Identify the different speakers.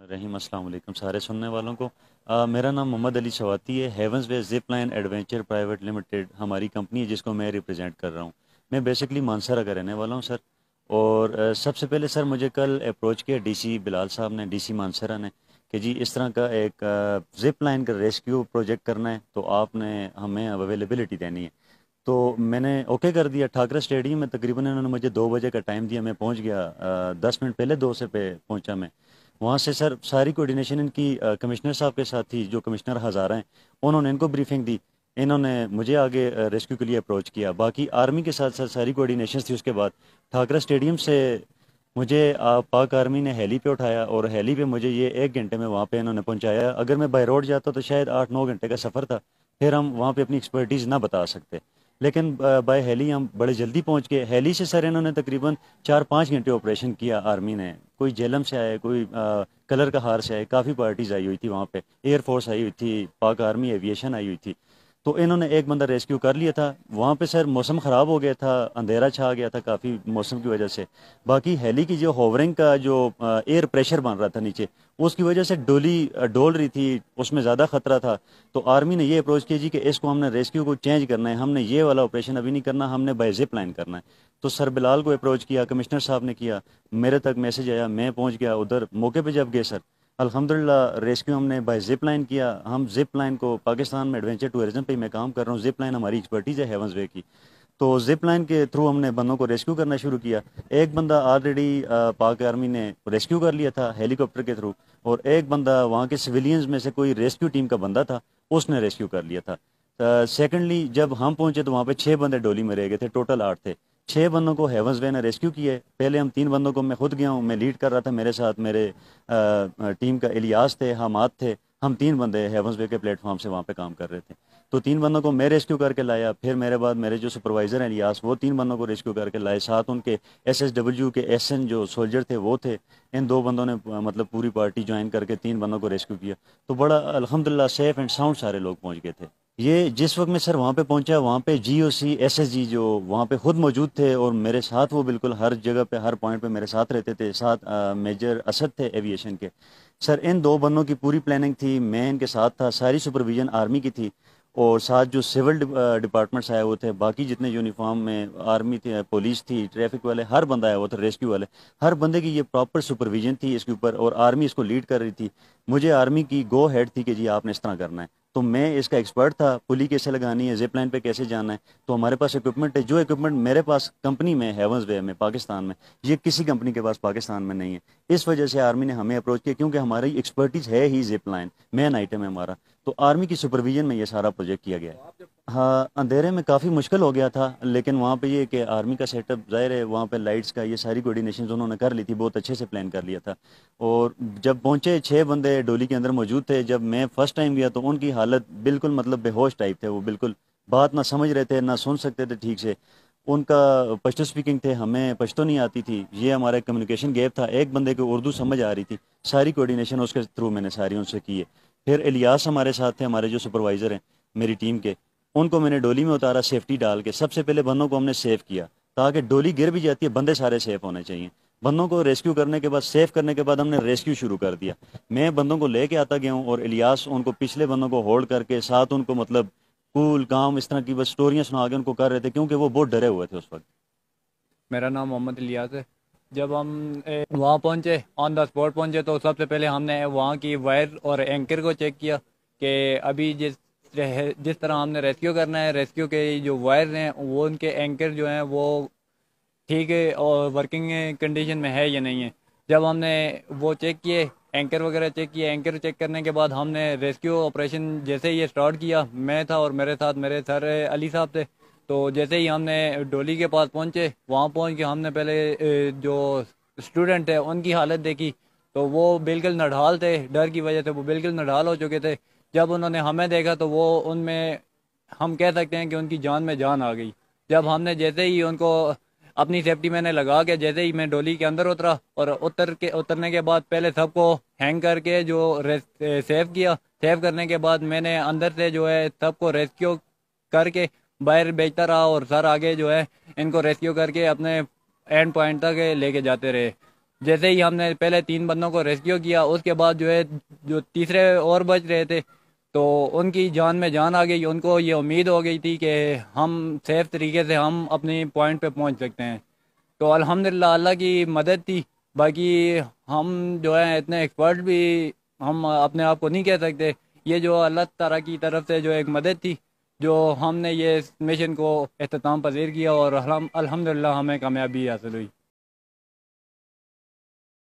Speaker 1: रहीम अस्सलाम सारे सुनने वालों को आ, मेरा नाम मोहम्मद अली सवाती है Heaven's Way zip line adventure private limited हमारी कंपनी है जिसको मैं रिप्रेजेंट कर रहा हूँ मैं बेसिकली मानसरा का रहने वाला हूँ सर और आ, सबसे पहले सर मुझे कल अप्रोच किया डीसी बिलाल साहब ने डीसी मानसरा ने कि जी इस तरह का एक जिप लाइन का रेस्क्यू प्रोजेक्ट करना है तो आपने हमें अवेलेबिलिटी देनी है तो मैंने ओके कर दिया ठाकरा स्टेडियम में तकरीबन इन्होंने मुझे दो बजे का टाइम दिया मैं पहुँच गया दस मिनट पहले दो से पे पहुँचा मैं वहाँ से सर सारी कोऑर्डिनेशन इनकी कमिश्नर साहब के साथ थी जो कमिश्नर हज़ारा हैं उन्होंने इनको ब्रीफिंग दी इन्होंने मुझे आगे रेस्क्यू के लिए अप्रोच किया बाकी आर्मी के साथ साथ सारी कोऑर्डिनेशन थी उसके बाद ठाकरा स्टेडियम से मुझे पाक आर्मी ने हेली पे उठाया और हेली पे मुझे ये एक घंटे में वहाँ पे इन्होंने पहुँचाया अगर मैं बाई रोड जाता तो शायद आठ नौ घंटे का सफ़र था फिर हम वहाँ पे अपनी एक्सपर्टीज़ ना बता सकते लेकिन बाय हेली हम बड़े जल्दी पहुंच गए हेली से सर इन्होंने तकरीबन चार पाँच घंटे ऑपरेशन किया आर्मी ने कोई जेलम से आए कोई आ, कलर का हार से आए काफ़ी पार्टीज़ आई हुई थी वहाँ पे एयरफोर्स आई हुई थी पाक आर्मी एविएशन आई हुई थी तो इन्होंने एक बंदा रेस्क्यू कर लिया था वहाँ पे सर मौसम ख़राब हो गया था अंधेरा छा गया था काफ़ी मौसम की वजह से बाकी हेली की जो होवरिंग का जो एयर प्रेशर बन रहा था नीचे उसकी वजह से डोली डोल रही थी उसमें ज़्यादा ख़तरा था तो आर्मी ने ये अप्रोच की जी कि इसको हमने रेस्क्यू को चेंज करना है हमने ये वाला ऑपरेशन अभी नहीं करना हमने बायजिप लाइन करना है तो सर बिलाल को अप्रोच किया कमिश्नर साहब ने किया मेरे तक मैसेज आया मैं पहुँच गया उधर मौके पर जब गए सर अल्हम्दुलिल्लाह रेस्क्यू हमने बाय जिप लाइन किया हम जिप लाइन को पाकिस्तान में एडवेंचर टूरिज्म पे मैं काम कर रहा हूँ जिप लाइन हमारी एक्सपर्टीज है हेवंस वे की तो जिप लाइन के थ्रू हमने बंदों को रेस्क्यू करना शुरू किया एक बंदा ऑलरेडी पाक आर्मी ने रेस्क्यू कर लिया था हेलीकॉप्टर के थ्रू और एक बंदा वहाँ के सिविलियंस में से कोई रेस्क्यू टीम का बंदा था उसने रेस्क्यू कर लिया था सेकेंडली जब हम पहुँचे तो वहाँ पर छः बंदे डोली में रह गए थे टोटल आठ थे छः बंदों को हेवंस वे ने रेस्क्यू किए पहले हम तीन बंदों को मैं खुद गया हूँ मैं लीड कर रहा था मेरे साथ मेरे टीम का एलियास थे हमाद थे हम तीन बंदे हेवंस वे के प्लेटफॉर्म से वहाँ पे काम कर रहे थे तो तीन बंदों को मैं रेस्क्यू करके लाया फिर मेरे बाद मेरे जो सुपरवाइज़र हैं लियास वो तीन बंदों को रेस्क्यू करके लाए साथ उनके एस एस डब्ल्यू के एस एन जो सोल्जर थे वो थे इन दो बंदों ने मतलब पूरी पार्टी ज्वाइन करके तीन बंदों को रेस्क्यू किया तो बड़ा अलहमदिल्ला सेफ़ एंड साउंड सारे लोग पहुँच गए थे ये जिस वक्त मैं सर वहाँ पे पहुँचा वहाँ पे जी ओ सी एस एस जी जो वहाँ पे खुद मौजूद थे और मेरे साथ वो बिल्कुल हर जगह पे हर पॉइंट पे मेरे साथ रहते थे साथ आ, मेजर असद थे एविएशन के सर इन दो बंदों की पूरी प्लानिंग थी मैं इनके साथ था सारी सुपरविजन आर्मी की थी और साथ जो सिविल डिपार्टमेंट्स आए हुए थे बाकी जितने यूनिफॉर्म में आर्मी थी पुलिस थी ट्रैफिक वाले हर बंदा आया हुआ था रेस्क्यू वाले हर बंदे की ये प्रॉपर सुपरविजन थी इसके ऊपर और आर्मी इसको लीड कर रही थी मुझे आर्मी की गो हेड थी कि जी आपने इस तरह करना है तो मैं इसका एक्सपर्ट था पुली कैसे लगानी है जिप लाइन पे कैसे जाना है तो हमारे पास इक्विपमेंट है जो इक्विपमेंट मेरे पास कंपनी में हैवंस वे में पाकिस्तान में ये किसी कंपनी के पास पाकिस्तान में नहीं है इस वजह से आर्मी ने हमें अप्रोच किया क्योंकि हमारी एक्सपर्टीज है ही जिप लाइन मेन आइटम है हमारा तो आर्मी की सुपरविजन में ये सारा प्रोजेक्ट किया गया है हाँ अंधेरे में काफ़ी मुश्किल हो गया था लेकिन वहाँ पे ये कि आर्मी का सेटअप जाहिर है वहाँ पे लाइट्स का ये सारी कोऑर्डिनेशन उन्होंने कर ली थी बहुत अच्छे से प्लान कर लिया था और जब पहुँचे छः बंदे डोली के अंदर मौजूद थे जब मैं फ़र्स्ट टाइम गया तो उनकी हालत बिल्कुल मतलब बेहोश टाइप थे वो बिल्कुल बात ना समझ रहे थे ना सुन सकते थे ठीक से उनका पश्तो स्पीकिंग थे हमें पश्तो नहीं आती थी ये हमारा कम्युनिकेशन गैप था एक बंदे को उर्दू समझ आ रही थी सारी कोऑर्डिनेशन उसके थ्रू मैंने सारी उनसे की है फिर इलियास हमारे साथ थे हमारे जो सुपरवाइज़र हैं मेरी टीम के उनको मैंने डोली में उतारा सेफ्टी डाल के सबसे पहले बंदों को हमने सेफ किया ताकि डोली गिर भी जाती है बंदे सारे सेफ होने चाहिए बंदों को रेस्क्यू करने के बाद सेफ करने के बाद हमने रेस्क्यू शुरू कर दिया मैं बंदों को लेके आता गया हूँ और इलियास उनको पिछले बंदों को होल्ड करके साथ उनको मतलब कूल काम इस तरह की बस स्टोरियाँ सुना के उनको कर रहे थे क्योंकि वो बहुत डरे हुए थे उस वक्त मेरा
Speaker 2: नाम मोहम्मद इलियास है जब हम वहाँ पहुँचे ऑन द स्पॉट पहुँचे तो सबसे पहले हमने वहाँ की वायर और एंकर को चेक किया कि अभी जिस जिस तरह हमने रेस्क्यू करना है रेस्क्यू के जो वायर हैं वो उनके एंकर जो हैं वो ठीक है और वर्किंग कंडीशन में है या नहीं है जब हमने वो चेक किए एंकर वगैरह चेक किए एंकर चेक करने के बाद हमने रेस्क्यू ऑपरेशन जैसे ही स्टार्ट किया मैं था और मेरे साथ मेरे सर अली साहब थे तो जैसे ही हमने डोली के पास पहुंचे वहां पहुंच के हमने पहले जो स्टूडेंट है उनकी हालत देखी तो वो बिल्कुल नढ़ाल थे डर की वजह से वो बिल्कुल नढ़ाल हो चुके थे जब उन्होंने हमें देखा तो वो उनमें हम कह सकते हैं कि उनकी जान में जान आ गई जब हमने जैसे ही उनको अपनी सेफ्टी मैंने लगा के जैसे ही मैं डोली के अंदर उतरा और उतर के उतरने के बाद पहले सबको हैंग करके जो सेव किया सेव करने के बाद मैंने अंदर से जो है सबको रेस्क्यू करके बाहर बेचता रहा और सर आगे जो है इनको रेस्क्यू करके अपने एंड पॉइंट तक लेके जाते रहे जैसे ही हमने पहले तीन बंदों को रेस्क्यू किया उसके बाद जो है जो तीसरे और बच रहे थे तो उनकी जान में जान आ गई उनको ये उम्मीद हो गई थी कि हम सेफ तरीके से हम अपने पॉइंट पे पहुंच सकते हैं तो अल्हम्दुलिल्लाह अल्लाह की मदद थी बाकी हम जो है इतने एक्सपर्ट भी हम अपने आप को नहीं कह सकते ये जो अल्लाह तारा की तरफ से जो एक मदद थी जो हमने ये मिशन को अख्ताम पजीर किया और अल्हम्दुलिल्लाह हमें कामयाबी हासिल हुई